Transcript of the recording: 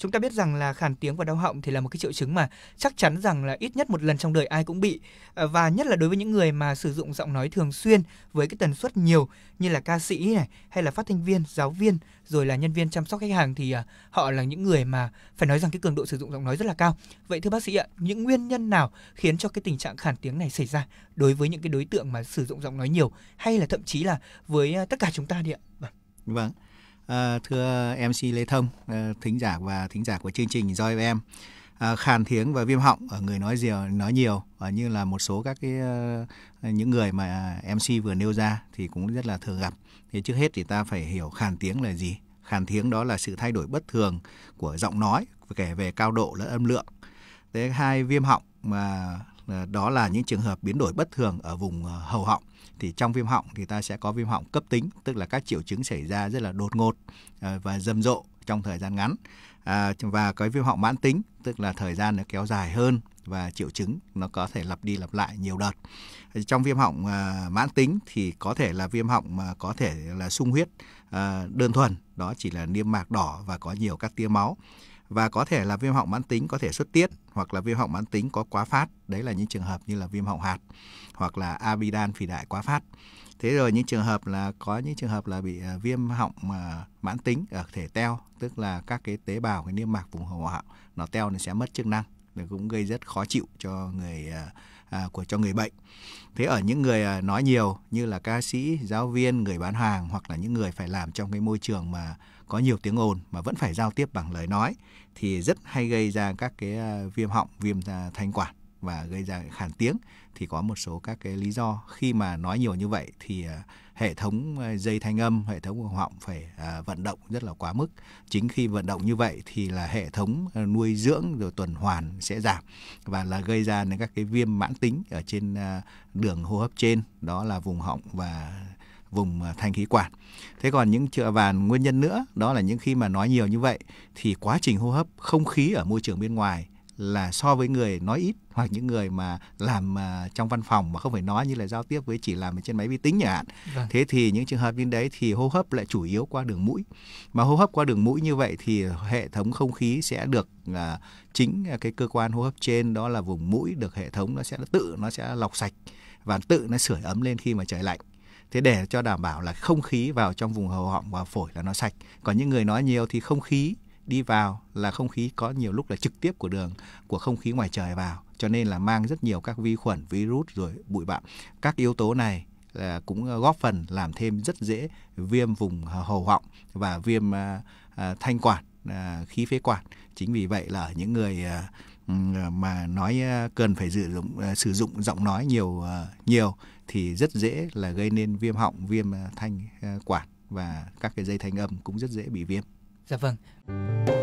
Chúng ta biết rằng là khản tiếng và đau họng thì là một cái triệu chứng mà chắc chắn rằng là ít nhất một lần trong đời ai cũng bị ờ, và nhất là đối với những người mà sử dụng giọng nói thường xuyên với cái tần suất nhiều như là ca sĩ này hay là phát thanh viên, giáo viên rồi là nhân viên chăm sóc khách hàng thì ờ, họ là những người mà phải nói rằng cái cường độ sử dụng giọng nói rất là cao. Vậy thưa bác sĩ ạ, những nguyên nhân nào khiến cho cái tình trạng khản tiếng này xảy ra đối với những cái đối tượng mà sử dụng giọng nói nhiều hay là thậm chí là với ờ, tất cả chúng ta đi ạ? Vâng. Vâng. À, thưa MC Lê Thông, à, thính giả và thính giả của chương trình Joy em à, ờ, khàn tiếng và viêm họng ở người nói nhiều nói nhiều à, như là một số các cái à, những người mà MC vừa nêu ra thì cũng rất là thường gặp. Thì trước hết thì ta phải hiểu khàn tiếng là gì. Khàn tiếng đó là sự thay đổi bất thường của giọng nói kể về cao độ lẫn âm lượng. Thế hai viêm họng mà Ờ, đó là những trường hợp biến đổi bất thường ở vùng ờ, hầu họng thì trong viêm họng thì ta sẽ có viêm họng cấp tính tức là các triệu chứng xảy ra rất là đột ngột ờ, và rầm rộ trong thời gian ngắn à, và cái viêm họng mãn tính tức là thời gian nó kéo dài hơn và triệu chứng nó có thể lặp đi lặp lại nhiều đợt trong viêm họng mãn tính thì có thể là viêm họng mà có thể là sung huyết đơn thuần đó chỉ là niêm mạc đỏ và có nhiều các tia máu và có thể là viêm họng mãn tính có thể xuất tiết hoặc là viêm họng mãn tính có quá phát đấy là những trường hợp như là viêm họng hạt hoặc là abidan phì đại quá phát thế rồi những trường hợp là có những trường hợp là bị à, viêm họng mà mãn tính ở thể teo tức là các cái tế bào cái niêm mạc vùng hầu họng nó teo nó sẽ mất chức năng nó cũng gây rất khó chịu cho người à, à, của cho người bệnh thế ở những người à, nói nhiều như là ca sĩ giáo viên người bán hàng hoặc là những người phải làm trong cái môi trường mà có nhiều tiếng ồn mà vẫn phải giao tiếp bằng lời nói thì rất hay gây ra các cái à, viêm họng viêm à, thanh quản và gây ra khản tiếng thì có một số các cái lý do khi mà nói nhiều như vậy thì à, hệ thống à, dây thanh âm hệ thống họng phải à, vận động rất là quá mức chính khi vận động như vậy thì là hệ thống nuôi dưỡng rồi tuần hoàn sẽ giảm và là gây ra những các cái viêm mãn tính ở trên đường hô hấp trên đó là vùng họng và vùng thanh khí quản. Thế còn những chữa và nguyên nhân nữa đó là những khi mà nói nhiều như vậy thì quá trình hô hấp không khí ở môi trường bên ngoài là so với người nói ít hoặc những người mà làm uh, trong văn phòng mà không phải nói như là giao tiếp với chỉ làm ở trên máy vi tính chẳng hạn. Vâng. Thế thì những trường hợp như đấy thì hô hấp lại chủ yếu qua đường mũi. Mà hô hấp qua đường mũi như vậy thì hệ thống không khí sẽ được uh, chính cái cơ quan hô hấp trên đó là vùng mũi được hệ thống nó sẽ tự nó sẽ lọc sạch và tự nó sưởi ấm lên khi mà trời lạnh thế để cho đảm bảo là không khí vào trong vùng hầu họng và phổi là nó sạch còn những người nói nhiều thì không khí đi vào là không khí có nhiều lúc là trực tiếp của đường của không khí ngoài trời vào cho nên là mang rất nhiều các vi khuẩn virus rồi bụi bặm các yếu tố này là cũng ờ, góp phần làm thêm rất dễ viêm vùng ờ, hầu họng và viêm à, à, thanh quản à, khí phế quản chính vì vậy là những người à, mà nói cần phải sử dụng sử dụng giọng nói nhiều nhiều thì rất dễ là gây nên viêm họng viêm thanh quản và các cái dây thanh âm cũng rất dễ bị viêm Dạ vâng.